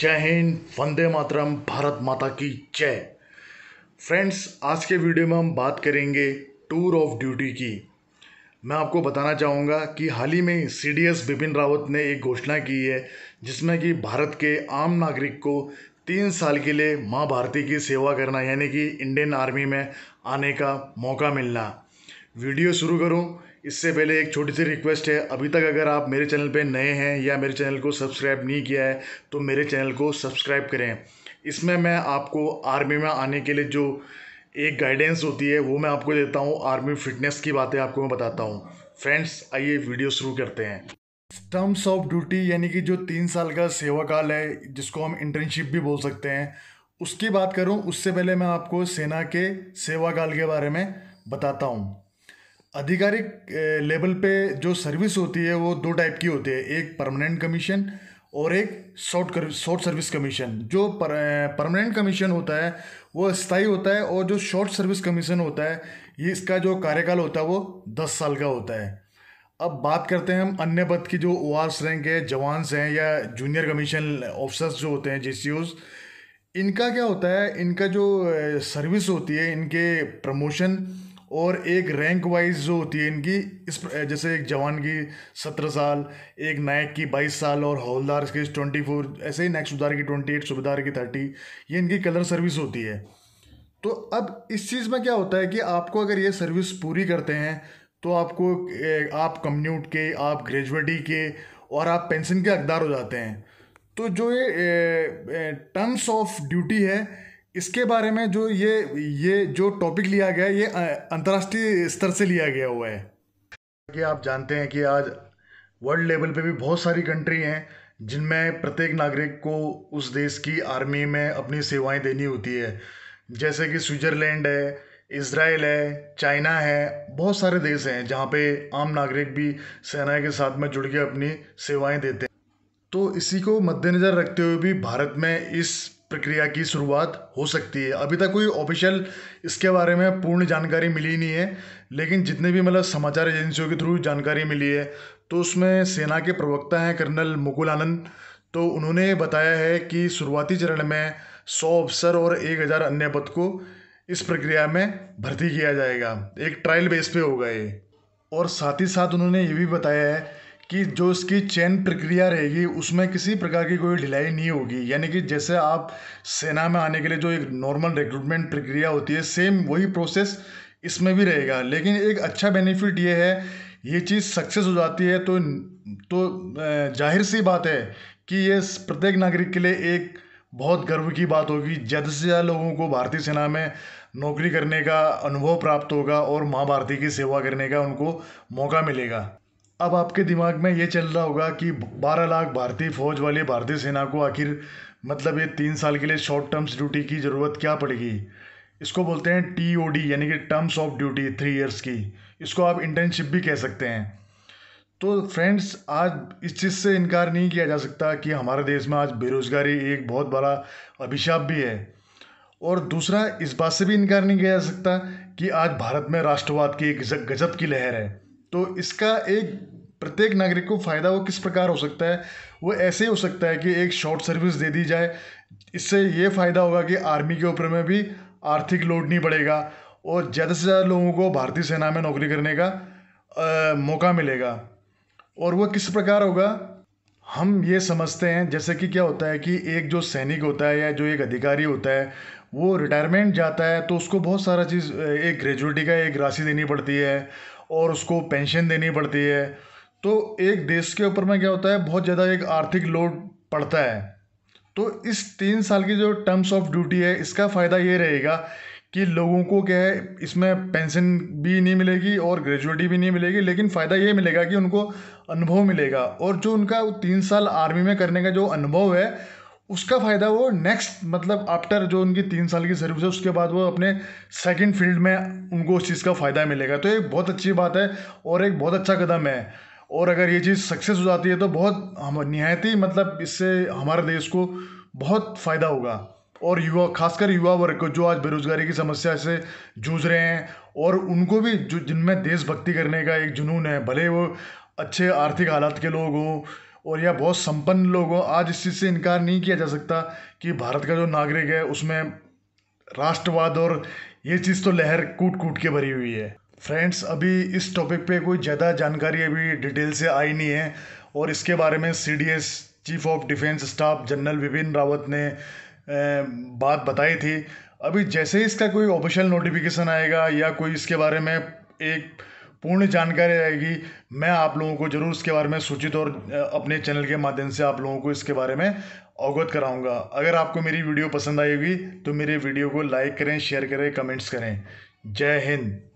जय हिंद वंदे मातरम भारत माता की जय फ्रेंड्स आज के वीडियो में हम बात करेंगे टूर ऑफ ड्यूटी की मैं आपको बताना चाहूँगा कि हाल ही में C D S Bipin Rawat ने एक घोषणा की है जिसमें कि भारत के आम नागरिक को तीन साल के लिए माँ भारती की सेवा करना यानी कि इंडियन आर्मी में आने का मौका मिलना वीडियो शुरू करूँ इससे पहले एक छोटी सी रिक्वेस्ट है अभी तक अगर आप मेरे चैनल पे नए हैं या मेरे चैनल को सब्सक्राइब नहीं किया है तो मेरे चैनल को सब्सक्राइब करें इसमें मैं आपको आर्मी में आने के लिए जो एक गाइडेंस होती है वो मैं आपको देता हूँ आर्मी फिटनेस की बातें आपको मैं बताता हूँ फ्रेंड्स आइए वीडियो शुरू करते हैं टर्म्स ऑफ ड्यूटी यानी कि जो तीन साल का सेवा काल है जिसको हम इंटर्नशिप भी बोल सकते हैं उसकी बात करूँ उससे पहले मैं आपको सेना के सेवा काल के बारे में बताता हूँ आधिकारिक लेवल पे जो सर्विस होती है वो दो टाइप की होती है एक परमानेंट कमीशन और एक शॉर्ट कर शॉर्ट सर्विस कमीशन जो पर, परमानेंट कमीशन होता है वो स्थायी होता है और जो शॉर्ट सर्विस कमीशन होता है ये इसका जो कार्यकाल होता है वो दस साल का होता है अब बात करते हैं हम अन्य पद की जो ओ रैंक है जवान्स हैं या जूनियर कमीशन ऑफिसर्स जो होते हैं जे इनका क्या होता है इनका जो सर्विस होती है इनके प्रमोशन और एक रैंक वाइज जो होती है इनकी इस जैसे एक जवान की सत्रह साल एक नायक की बाईस साल और हौलदार की ट्वेंटी फोर ऐसे ही नायक सुधार की ट्वेंटी एट सुबेदार की थर्टी ये इनकी कलर सर्विस होती है तो अब इस चीज़ में क्या होता है कि आपको अगर ये सर्विस पूरी करते हैं तो आपको आप कम्यूट के आप ग्रेजुएटी के और आप पेंशन के हकदार हो जाते हैं तो जो ये टर्म्स ऑफ ड्यूटी है इसके बारे में जो ये ये जो टॉपिक लिया गया ये अंतर्राष्ट्रीय स्तर से लिया गया हुआ है कि आप जानते हैं कि आज वर्ल्ड लेवल पे भी बहुत सारी कंट्री हैं जिनमें प्रत्येक नागरिक को उस देश की आर्मी में अपनी सेवाएं देनी होती है जैसे कि स्विट्ज़रलैंड है इसराइल है चाइना है बहुत सारे देश हैं जहाँ पे आम नागरिक भी सेना के साथ में जुड़ के अपनी सेवाएं देते हैं तो इसी को मद्देनज़र रखते हुए भी भारत में इस प्रक्रिया की शुरुआत हो सकती है अभी तक कोई ऑफिशियल इसके बारे में पूर्ण जानकारी मिली नहीं है लेकिन जितने भी मतलब समाचार एजेंसियों के थ्रू जानकारी मिली है तो उसमें सेना के प्रवक्ता हैं कर्नल मुकुल आनंद तो उन्होंने बताया है कि शुरुआती चरण में सौ अफसर और एक हज़ार अन्य पद को इस प्रक्रिया में भर्ती किया जाएगा एक ट्रायल बेस पे होगा ये और साथ ही साथ उन्होंने ये भी बताया है कि जो इसकी चयन प्रक्रिया रहेगी उसमें किसी प्रकार की कोई ढिलाई नहीं होगी यानी कि जैसे आप सेना में आने के लिए जो एक नॉर्मल रिक्रूटमेंट प्रक्रिया होती है सेम वही प्रोसेस इसमें भी रहेगा लेकिन एक अच्छा बेनिफिट ये है ये चीज़ सक्सेस हो जाती है तो तो जाहिर सी बात है कि ये प्रत्येक नागरिक के लिए एक बहुत गर्व की बात होगी ज़्यादा से ज़्यादा लोगों को भारतीय सेना में नौकरी करने का अनुभव प्राप्त होगा और माँ भारती की सेवा करने का उनको मौका मिलेगा अब आपके दिमाग में ये चल रहा होगा कि 12 लाख भारतीय फौज वाली भारतीय सेना को आखिर मतलब ये तीन साल के लिए शॉर्ट टर्म्स ड्यूटी की ज़रूरत क्या पड़ेगी इसको बोलते हैं टी यानी कि terms of duty three years की इसको आप इंटर्नशिप भी कह सकते हैं तो फ्रेंड्स आज इस चीज़ से इनकार नहीं किया जा सकता कि हमारे देश में आज बेरोज़गारी एक बहुत बड़ा अभिशाप भी है और दूसरा इस बात से भी इनकार नहीं किया जा सकता कि आज भारत में राष्ट्रवाद की एक गजब की लहर है तो इसका एक प्रत्येक नागरिक को फ़ायदा वो किस प्रकार हो सकता है वो ऐसे ही हो सकता है कि एक शॉर्ट सर्विस दे दी जाए इससे ये फ़ायदा होगा कि आर्मी के ऊपर में भी आर्थिक लोड नहीं बढ़ेगा और ज़्यादा से ज़्यादा लोगों को भारतीय सेना में नौकरी करने का आ, मौका मिलेगा और वह किस प्रकार होगा हम ये समझते हैं जैसे कि क्या होता है कि एक जो सैनिक होता है या जो एक अधिकारी होता है वो रिटायरमेंट जाता है तो उसको बहुत सारा चीज़ एक ग्रेजुएटी का एक राशि देनी पड़ती है और उसको पेंशन देनी पड़ती है तो एक देश के ऊपर में क्या होता है बहुत ज़्यादा एक आर्थिक लोड पड़ता है तो इस तीन साल की जो टर्म्स ऑफ ड्यूटी है इसका फ़ायदा ये रहेगा कि लोगों को क्या है इसमें पेंशन भी नहीं मिलेगी और ग्रेजुएटी भी नहीं मिलेगी लेकिन फ़ायदा ये मिलेगा कि उनको अनुभव मिलेगा और जो उनका तीन साल आर्मी में करने का जो अनुभव है उसका फ़ायदा वो नेक्स्ट मतलब आफ्टर जो उनकी तीन साल की सर्विस है उसके बाद वो अपने सेकंड फील्ड में उनको उस चीज़ का फ़ायदा मिलेगा तो एक बहुत अच्छी बात है और एक बहुत अच्छा कदम है और अगर ये चीज़ सक्सेस हो जाती है तो बहुत हम नहायती मतलब इससे हमारे देश को बहुत फ़ायदा होगा और युवा खासकर युवा वर्ग को जो आज बेरोजगारी की समस्या से जूझ रहे हैं और उनको भी जो जिनमें देशभक्ति करने का एक जुनून है भले वो अच्छे आर्थिक हालात के लोग हों और यह बहुत संपन्न लोग हो आज इस चीज़ से इनकार नहीं किया जा सकता कि भारत का जो नागरिक है उसमें राष्ट्रवाद और ये चीज़ तो लहर कूट कूट के भरी हुई है फ्रेंड्स अभी इस टॉपिक पे कोई ज़्यादा जानकारी अभी डिटेल से आई नहीं है और इसके बारे में सी chief of defence staff general Bipin Rawat ने बात बताई थी अभी जैसे ही इसका कोई ऑफिशियल नोटिफिकेशन आएगा या कोई इसके बारे में एक पूर्ण जानकारी रहेगी मैं आप लोगों को जरूर इसके बारे में सूचित और अपने चैनल के माध्यम से आप लोगों को इसके बारे में अवगत कराऊंगा अगर आपको मेरी वीडियो पसंद आएगी तो मेरे वीडियो को लाइक करें शेयर करें कमेंट्स करें जय हिंद